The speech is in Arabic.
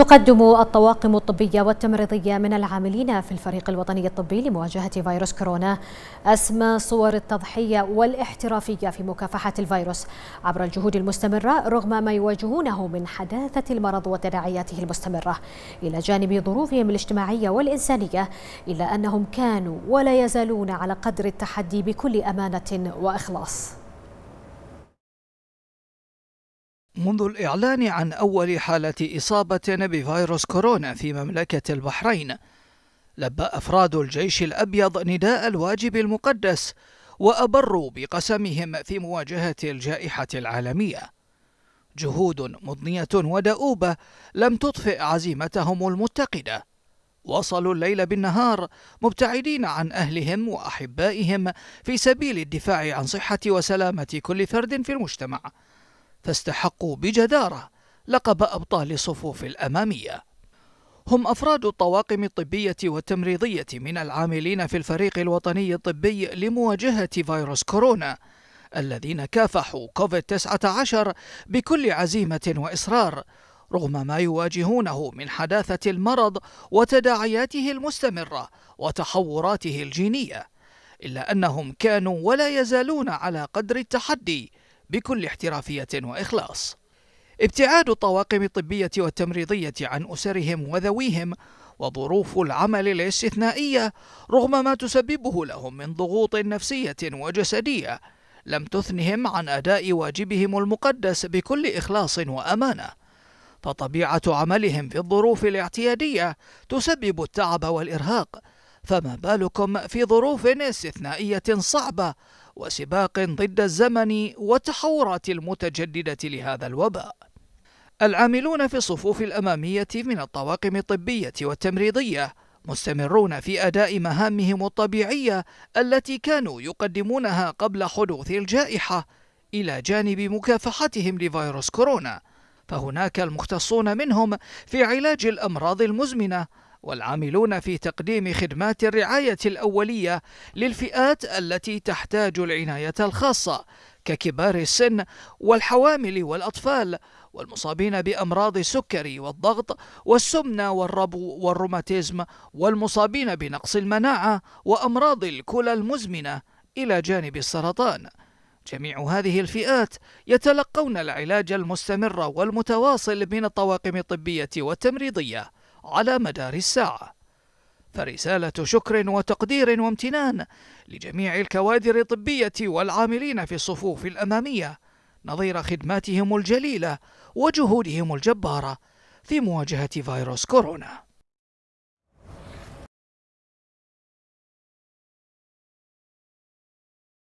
تقدم الطواقم الطبية والتمريضية من العاملين في الفريق الوطني الطبي لمواجهة فيروس كورونا أسمى صور التضحية والاحترافية في مكافحة الفيروس عبر الجهود المستمرة رغم ما يواجهونه من حداثة المرض وتداعياته المستمرة إلى جانب ظروفهم الاجتماعية والإنسانية إلا أنهم كانوا ولا يزالون على قدر التحدي بكل أمانة وإخلاص منذ الإعلان عن أول حالة إصابة بفيروس كورونا في مملكة البحرين لبى أفراد الجيش الأبيض نداء الواجب المقدس وأبروا بقسمهم في مواجهة الجائحة العالمية جهود مضنية ودؤوبة لم تطفئ عزيمتهم المتقدة وصلوا الليل بالنهار مبتعدين عن أهلهم وأحبائهم في سبيل الدفاع عن صحة وسلامة كل فرد في المجتمع فاستحقوا بجدارة لقب أبطال الصفوف الأمامية هم أفراد الطواقم الطبية والتمريضية من العاملين في الفريق الوطني الطبي لمواجهة فيروس كورونا الذين كافحوا كوفيد-19 بكل عزيمة وإصرار رغم ما يواجهونه من حداثة المرض وتداعياته المستمرة وتحوراته الجينية إلا أنهم كانوا ولا يزالون على قدر التحدي بكل احترافية وإخلاص ابتعاد الطواقم الطبية والتمريضية عن أسرهم وذويهم وظروف العمل الاستثنائية رغم ما تسببه لهم من ضغوط نفسية وجسدية لم تثنهم عن أداء واجبهم المقدس بكل إخلاص وأمانة فطبيعة عملهم في الظروف الاعتيادية تسبب التعب والإرهاق فما بالكم في ظروف استثنائية صعبة وسباق ضد الزمن والتحورات المتجددة لهذا الوباء. العاملون في الصفوف الأمامية من الطواقم الطبية والتمريضية مستمرون في أداء مهامهم الطبيعية التي كانوا يقدمونها قبل حدوث الجائحة إلى جانب مكافحتهم لفيروس كورونا، فهناك المختصون منهم في علاج الأمراض المزمنة والعاملون في تقديم خدمات الرعاية الأولية للفئات التي تحتاج العناية الخاصة ككبار السن والحوامل والأطفال والمصابين بأمراض السكري والضغط والسمنة والربو والروماتيزم والمصابين بنقص المناعة وأمراض الكلى المزمنة إلى جانب السرطان جميع هذه الفئات يتلقون العلاج المستمر والمتواصل من الطواقم الطبية والتمريضية على مدار الساعة فرسالة شكر وتقدير وامتنان لجميع الكوادر الطبية والعاملين في الصفوف الأمامية نظير خدماتهم الجليلة وجهودهم الجبارة في مواجهة فيروس كورونا